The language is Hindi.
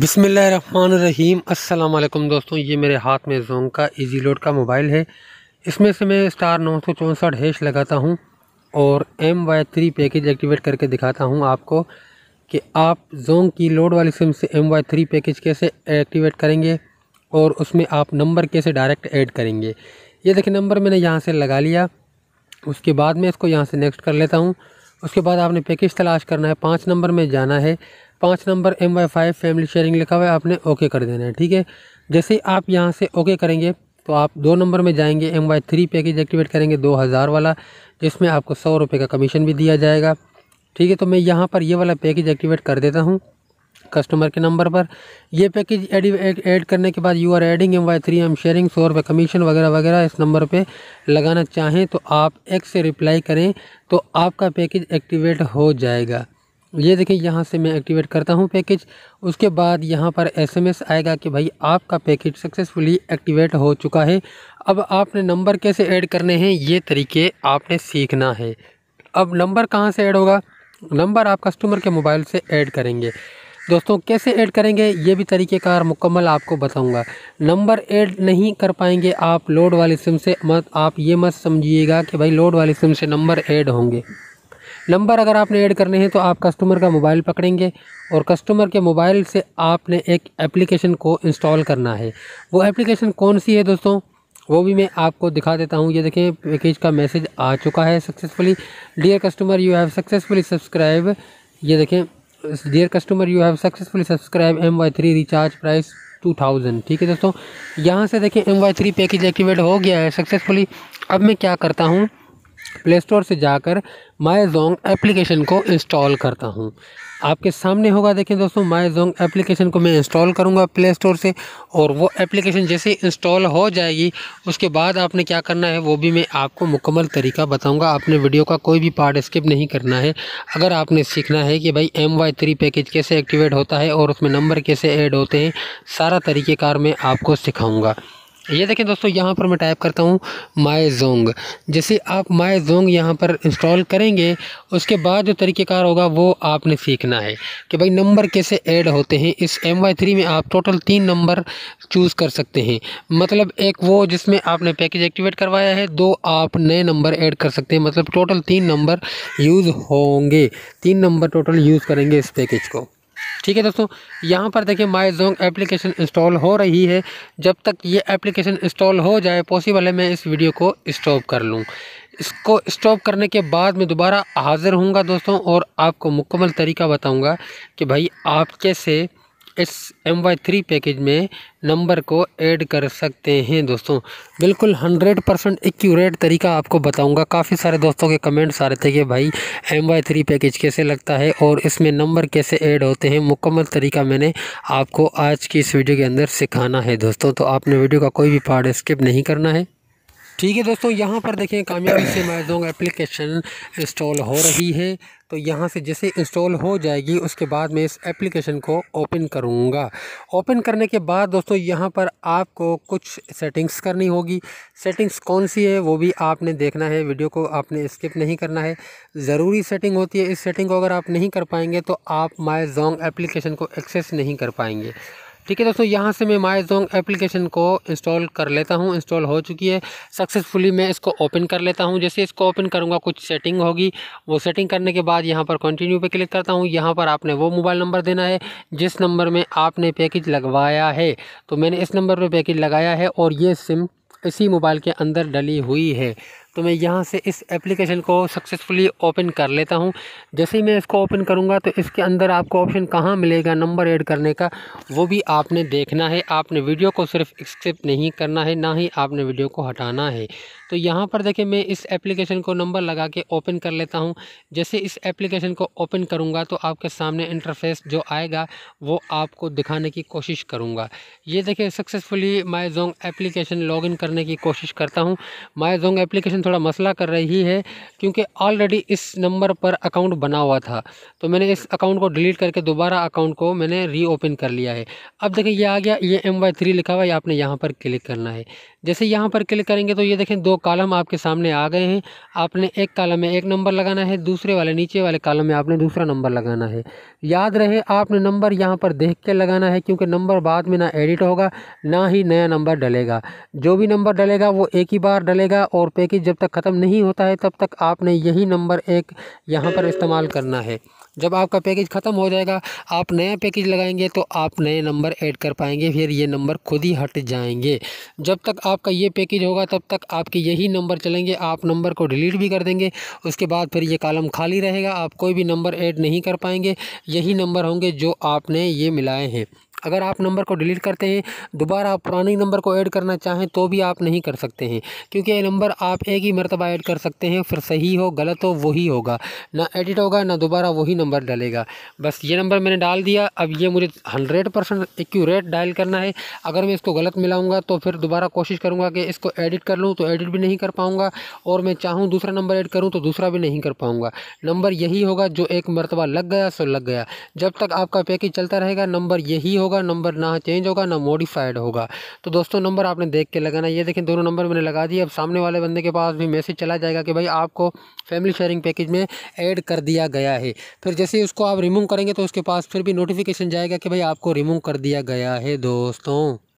बिसमीम अल्लाम दोस्तों ये मेरे हाथ में जोंग का इजी लोड का मोबाइल है इसमें से मैं स्टार नौ सौ चौंसठ हैश लगाता हूँ और M Y three package activate करके दिखाता हूँ आपको कि आप जोंग की लोड वाली सिम से एम वाई थ्री पैकेज कैसे एक्टिवेट करेंगे और उसमें आप नंबर कैसे डायरेक्ट ऐड करेंगे ये देखिए नंबर मैंने यहाँ से लगा लिया उसके बाद मैं इसको यहाँ से नेक्स्ट कर लेता हूँ उसके बाद आपने पैकेज तलाश करना है पाँच नंबर में जाना है पाँच number M Y five family sharing लिखा हुआ है आपने ओके कर देना है ठीक है जैसे आप यहाँ से ओके करेंगे तो आप दो नंबर में जाएंगे M Y three package activate करेंगे दो हज़ार वाला जिसमें आपको सौ रुपये का कमीशन भी दिया जाएगा ठीक है तो मैं यहाँ पर ये वाला पैकेज एक्टिवेट कर देता हूँ कस्टमर के नंबर पर यह पैकेज एड करने के बाद you are adding M Y three M sharing सौ रुपये कमीशन वगैरह वगैरह इस नंबर पे लगाना चाहें तो आप एक से रिप्लाई करें तो आपका पैकेज एक्टिवेट हो जाएगा ये देखिए यहाँ से मैं एक्टिवेट करता हूँ पैकेज उसके बाद यहाँ पर एसएमएस आएगा कि भाई आपका पैकेज सक्सेसफुली एक्टिवेट हो चुका है अब आपने नंबर कैसे ऐड करने हैं ये तरीके आपने सीखना है अब नंबर कहाँ से ऐड होगा नंबर आप कस्टमर के मोबाइल से ऐड करेंगे दोस्तों कैसे ऐड करेंगे ये भी तरीक़ेकार मुकम्मल आपको बताऊंगा नंबर ऐड नहीं कर पाएंगे आप लोड वाले सिम से मत आप ये मत समझिएगा कि भाई लोड वाले सिम से नंबर ऐड होंगे नंबर अगर आपने ऐड करने हैं तो आप कस्टमर का मोबाइल पकड़ेंगे और कस्टमर के मोबाइल से आपने एक एप्लीकेशन को इंस्टॉल करना है वो एप्लीकेशन कौन सी है दोस्तों वो भी मैं आपको दिखा देता हूँ ये देखें पैकेज का मैसेज आ चुका है successfully dear customer you have successfully subscribe ये देखें dear customer you have successfully subscribe M Y three recharge price two thousand ठीक है दोस्तों यहाँ से देखें M Y three package activate हो गया है सक्सेसफुली अब मैं क्या करता हूँ प्ले स्टोर से जाकर माई जोंग एप्लीकेशन को इंस्टॉल करता हूँ आपके सामने होगा देखें दोस्तों माई जोंग एप्लीकेशन को मैं इंस्टॉल करूँगा प्ले स्टोर से और वो एप्लीकेशन जैसे इंस्टॉल हो जाएगी उसके बाद आपने क्या करना है वो भी मैं आपको मुकम्मल तरीका बताऊँगा आपने वीडियो का कोई भी पार्ट स्किप नहीं करना है अगर आपने सीखना है कि भाई एम वाई थ्री पैकेज कैसे एक्टिवेट होता है और उसमें नंबर कैसे ऐड होते हैं सारा तरीक़ेकार मैं आपको सिखाऊँगा ये देखें दोस्तों यहाँ पर मैं टाइप करता हूँ माई जोंग जैसे आप माई जोंग यहाँ पर इंस्टॉल करेंगे उसके बाद जो तरीक़ेकार होगा वो आपने सीखना है कि भाई नंबर कैसे ऐड होते हैं इस एम वाई थ्री में आप टोटल तीन नंबर चूज़ कर सकते हैं मतलब एक वो जिसमें आपने पैकेज एक्टिवेट करवाया है दो आप नए नंबर ऐड कर सकते हैं मतलब टोटल तीन नंबर यूज़ होंगे तीन नंबर टोटल यूज़ करेंगे इस पैकेज को ठीक है दोस्तों यहाँ पर देखिए माई जोंग एप्लीकेशन इंस्टॉल हो रही है जब तक ये एप्लीकेशन इंस्टॉल हो जाए पॉसिबल है मैं इस वीडियो को स्टॉप कर लूँ इसको स्टॉप करने के बाद मैं दोबारा हाज़िर हूँगा दोस्तों और आपको मुकम्मल तरीका बताऊँगा कि भाई आप कैसे इस एम वाई थ्री पैकेज में नंबर को ऐड कर सकते हैं दोस्तों बिल्कुल हंड्रेड परसेंट एक्यूरेट तरीका आपको बताऊंगा काफ़ी सारे दोस्तों के कमेंट्स आ रहे थे कि भाई एम वाई थ्री पैकेज कैसे लगता है और इसमें नंबर कैसे ऐड होते हैं मुकम्मल तरीका मैंने आपको आज की इस वीडियो के अंदर सिखाना है दोस्तों तो आपने वीडियो का कोई भी पार्ट स्किप नहीं करना है ठीक है दोस्तों यहाँ पर देखें कामयाबी से मैजोंग एप्लीकेशन इंस्टॉल हो रही है तो यहाँ से जैसे इंस्टॉल हो जाएगी उसके बाद मैं इस एप्लीकेशन को ओपन करूँगा ओपन करने के बाद दोस्तों यहाँ पर आपको कुछ सेटिंग्स करनी होगी सेटिंग्स कौन सी है वो भी आपने देखना है वीडियो को आपने स्किप नहीं करना है ज़रूरी सेटिंग होती है इस सेटिंग को अगर आप नहीं कर पाएंगे तो आप माई जोंग एप्लीकेशन को एक्सेस नहीं कर पाएंगे ठीक है दोस्तों यहाँ से मैं माई जोंग एप्लीकेशन को इंस्टॉल कर लेता हूँ इंस्टॉल हो चुकी है सक्सेसफुली मैं इसको ओपन कर लेता हूँ जैसे इसको ओपन करूँगा कुछ सेटिंग होगी वो सेटिंग करने के बाद यहाँ पर कंटिन्यू पे क्लिक करता हूँ यहाँ पर आपने वो मोबाइल नंबर देना है जिस नंबर में आपने पैकेज लगवाया है तो मैंने इस नंबर पर पैकेज लगाया है और ये सिम इसी मोबाइल के अंदर डली हुई है तो मैं यहाँ से इस एप्लीकेशन को सक्सेसफुली ओपन कर लेता हूँ जैसे ही मैं इसको ओपन करूँगा तो इसके अंदर आपको ऑप्शन कहाँ मिलेगा नंबर ऐड करने का वो भी आपने देखना है आपने वीडियो को सिर्फ एक्सेप नहीं करना है ना ही आपने वीडियो को हटाना है तो यहाँ पर देखें मैं इस एप्लीकेशन को नंबर लगा के ओपन कर लेता हूँ जैसे इस एप्लीकेशन को ओपन करूँगा तो आपके सामने इंटरफेस जो आएगा वो आपको दिखाने की कोशिश करूँगा ये देखें successfully my Zong application login करने की कोशिश करता हूँ माई जोंग एप्लीकेशन एप्लीकेशन थोड़ा मसला कर रही है क्योंकि ऑलरेडी इस नंबर पर अकाउंट बना हुआ था तो मैंने इस अकाउंट को डिलीट करके दोबारा अकाउंट को मैंने रीओपन कर लिया है अब देखिए ये आ गया ये एम वाई थ्री लिखा हुआ है आपने यहाँ पर क्लिक करना है जैसे यहाँ पर क्लिक करेंगे तो ये देखें दो कालम आपके सामने आ गए हैं आपने एक कालम में एक नंबर लगाना है दूसरे वाले नीचे वाले कालम में आपने दूसरा नंबर लगाना है याद रहे आपने नंबर यहाँ पर देख के लगाना है क्योंकि नंबर बाद में ना एडिट होगा ना ही नया नंबर डलेगा जो भी नंबर डलेगा वो एक ही बार डलेगा और पैकेज जब तक ख़त्म नहीं होता है तब तक आपने यही नंबर एक यहाँ पर इस्तेमाल करना है जब आपका पैकेज ख़त्म हो जाएगा आप नया पैकेज लगाएंगे तो आप नए नंबर ऐड कर पाएंगे फिर ये नंबर खुद ही हट जाएंगे जब तक आपका ये पैकेज होगा तब तक आपके यही नंबर चलेंगे आप नंबर को डिलीट भी कर देंगे उसके बाद फिर ये कॉलम खाली रहेगा आप कोई भी नंबर ऐड नहीं कर पाएंगे यही नंबर होंगे जो आपने ये मिलाए हैं अगर आप नंबर को डिलीट करते हैं दोबारा आप पुराने नंबर को ऐड करना चाहें तो भी आप नहीं कर सकते हैं क्योंकि ये नंबर आप एक ही मरतबा ऐड कर सकते हैं फिर सही हो गलत हो वही होगा ना एडिट होगा ना दोबारा वही नंबर डलेगा बस ये नंबर मैंने डाल दिया अब ये मुझे हंड्रेड परसेंट एक्यूरेट डायल करना है अगर मैं इसको गलत मिलाऊँगा तो फिर दोबारा कोशिश करूँगा कि इसको एडिट कर लूँ तो एडिट भी नहीं कर पाऊँगा और मैं चाहूँ दूसरा नंबर ऐड करूँ तो दूसरा भी नहीं कर पाऊँगा नंबर यही होगा जो एक मरतबा लग गया सो लग गया जब तक आपका पैकेज चलता रहेगा नंबर यही होगा होगा नंबर ना चेंज होगा ना मॉडिफाइड होगा तो दोस्तों नंबर आपने देख के लगाना ये देखें दोनों नंबर मैंने लगा दिए अब सामने वाले बंदे के पास भी मैसेज चला जाएगा कि भाई आपको फैमिली शेयरिंग पैकेज में ऐड कर दिया गया है फिर जैसे ही उसको आप रिमूव करेंगे तो उसके पास फिर भी नोटिफिकेशन जाएगा कि भाई आपको रिमूव कर दिया गया है दोस्तों